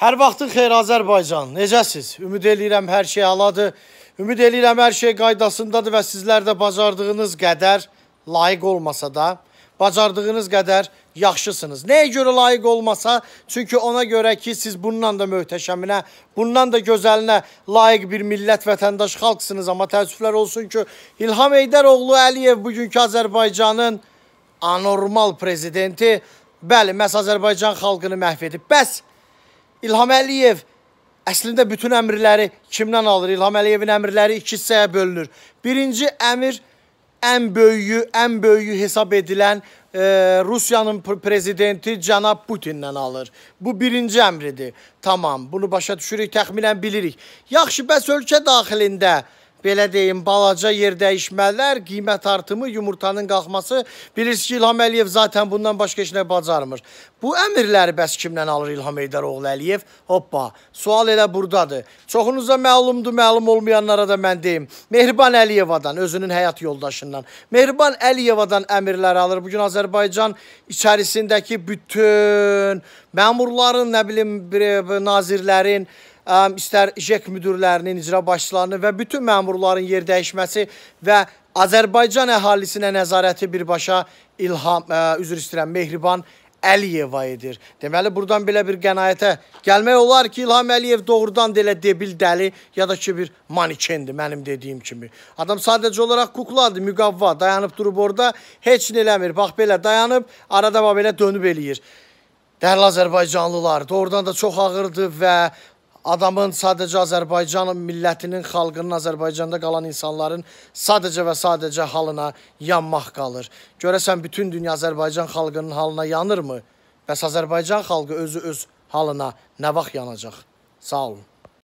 Hər vaxtın xeyir Azərbaycan. Necəsiz? Ümid eləyirəm hər şey aladır. Ümid eləyirəm hər şey qaydasındadır və sizlər də bacardığınız qədər layiq olmasa da, bacardığınız qədər yaxşısınız. Nəyə görə layiq olmasa? Çünki ona görə ki, siz bundan da möhtəşəminə, bundan da gözəlinə layiq bir millət vətəndaş xalqsınız. Amma təəssüflər olsun ki, İlham Eydəroğlu Əliyev bugünkü Azərbaycanın anormal prezidenti, bəli, məhz Azərbaycan xalqını məhv edib. Bəs İlham Əliyev əslində bütün əmrləri kimdən alır? İlham Əliyevin əmrləri iki hissəyə bölünür. Birinci əmr ən böyüyü, ən böyüyü hesab edilən e, Rusiyanın prezidenti cənab Putindən alır. Bu birinci əmridir. Tamam, bunu başa düşürük, təxminən bilirik. Yaxşı, bəs ölkə daxilində belə deyim, balaca yer dəyişmələr, qiymət artımı, yumurtanın qalxması. Bilirsiniz ki, İlham Əliyev zaten bundan başqa heç nə bacarmır. Bu əmirləri bəs kimdən alır İlham Eydaroğlu Əliyev? Hoppa, sual elə burdadır. Çoxunuza məlumdur, məlum olmayanlara da mən deyim. Mehriban Əliyevadan, özünün həyat yoldaşından. Mehriban Əliyevadan əmirlər alır. Bugün Azərbaycan içərisindəki bütün məmurların, nə bilim, nazirlərin, istər JEK müdürlərinin, icra başçılarının və bütün məmurların yer dəyişməsi və Azərbaycan əhalisinə nəzarəti birbaşa İlham, ə, üzr istəyirəm, Mehriban Əliyeva edir. Deməli, buradan belə bir qənaətə gəlmək olar ki, İlham Əliyev doğrudan da elə debil dəli ya da ki, bir manikendir, mənim dediyim kimi. Adam sadəcə olaraq kukladır, müqavva, dayanıb durub orada, heç nə eləmir. Bax, belə dayanıb, arada bax, belə dönüb eləyir. Dərli Azərbaycanlılar doğrudan da çox ağırdır və adamın sadəcə Azərbaycan millətinin, xalqının, Azərbaycanda qalan insanların sadəcə və sadəcə halına yanmaq qalır. Görəsən bütün dünya Azərbaycan xalqının halına yanırmı? Bəs Azərbaycan xalqı özü öz halına nə vaxt yanacaq? Sağ olun.